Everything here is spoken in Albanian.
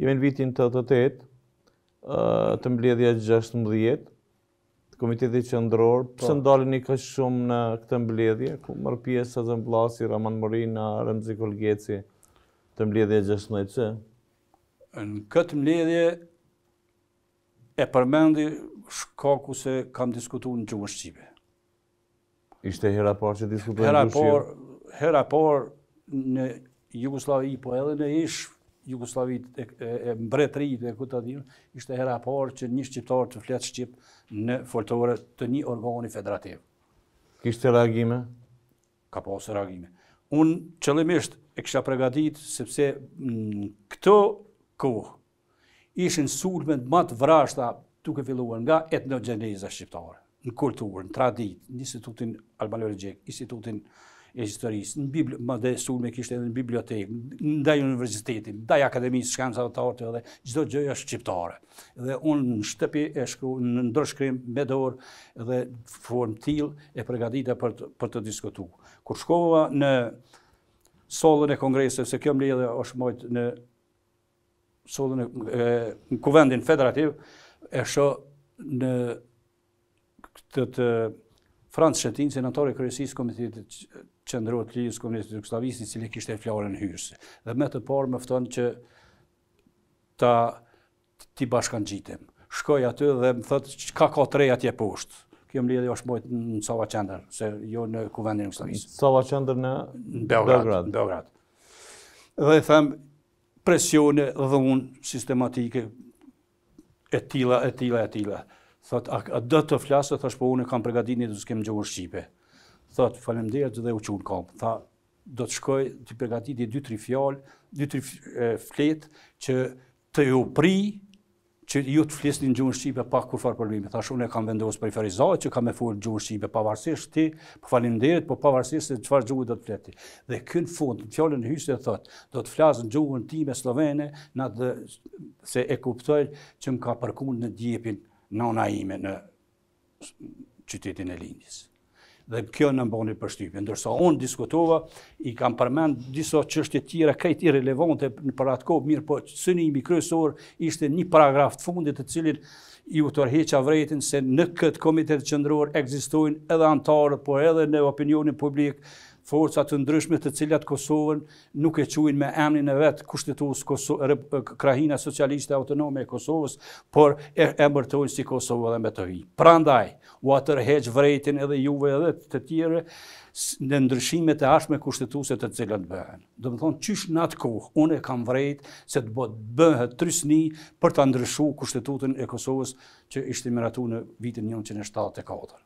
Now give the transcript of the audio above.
Jemi në vitin 88, të, të, të, të mbledhja 16, të komiteti qëndror, pëse po. ndalë një kështë shumë në këtë mbledhje, ku mërë pjesë të zëmblasi, Raman Morina, Remzi Kolgeci, të mbledhja 16, që? Në këtë mbledhje e përmendi shkaku se kam diskutu në gjuhë Shqipe. Ishte hera parë që diskutu në gjuhë Shqipe? Hera por hera parë në Jugoslavi, po edhe në ishë Jugoslavit e, e, e mbretëri këtë ishte hera parë që një shqiptar të fletë shqip në foltore të një organi federativ. Kishte reagime? Ka pasë reagime. Unë qëllimisht e kisha pregatit, sepse në këto kohë ishin sulmet më të vrashta duke filluar nga etnogeneza shqiptare, në kulturë, në traditë, në institutin albanologjik, institutin e historisë, në bibli, më dhe sulme kishte edhe në bibliotekë, ndaj universitetin, ndaj akademisë, shkanë të vëtartë, dhe gjithë gjë është qiptare. Dhe unë në shtëpi e shku në ndërshkrim me dorë dhe formë til e përgatita për, të, për të diskutu. Kur shkova në solën e kongresës, se kjo më lidhe është mojtë në solën e, kuvendin federativ, e shë në të të Franz Shetin, senator i kryesisë komitetit qendror të lirisë komunistë jugosllavisë, i cili kishte fjalën hyrse. Dhe më të parë më ftonë që ta ti bashkangjitem. Shkoj aty dhe më thotë çka ka tre atje poshtë. Kjo më lidhë është bëjt në Sava Qender, se jo në kuvendin në Kustavisë. Sava Qender në Beograd. Beograd. Dhe i thëmë presjone dhe unë sistematike, e tila, e tila, e tila. Thot, a do të flasë, thash po unë kam përgatitur një diskim në gjuhën shqipe. Thot, faleminderit dhe u qul kap. Tha, do të shkoj të përgatit një dy tri fjalë, dy tri fletë që të ju pri që ju të flisni në gjuhën shqipe pa kurfar problemi. Thash unë kam vendosur për ferizat që kam mëfur gjuhën shqipe pavarësisht ti, po faleminderit, po pavarësisht se çfarë gjuhë do të fleti. Dhe kë në fund fjalën e hyjse thot, do të flas në gjuhën time slovene, natë se e kuptoj që më ka përkund në djepin nona ime në qytetin e lindjes. Dhe kjo në mboni përshtypje. Ndërsa unë diskutova, i kam përmend diso qështje tjera, kajt i relevante në për atë kohë, mirë po sënimi kryesor ishte një paragraf të fundit të cilin i u tërheqa vrejtin se në këtë komitet qëndror egzistojnë edhe antarët, por edhe në opinionin publikë, forcat të ndryshme të cilat Kosovën nuk e quin me emrin e vetë kushtetus Koso Krahina Socialiste Autonome e Kosovës, por e emërtojnë si Kosovë dhe me të vi. Prandaj, u atërheq vrejtin edhe juve edhe të tjere në ndryshimet e ashme kushtetuse të cilat bëhen. Do më thonë, qysh në atë kohë, unë e kam vrejt se të bëhet, bëhet trysni për të ndryshu kushtetutin e Kosovës që ishte miratu në vitin 1974.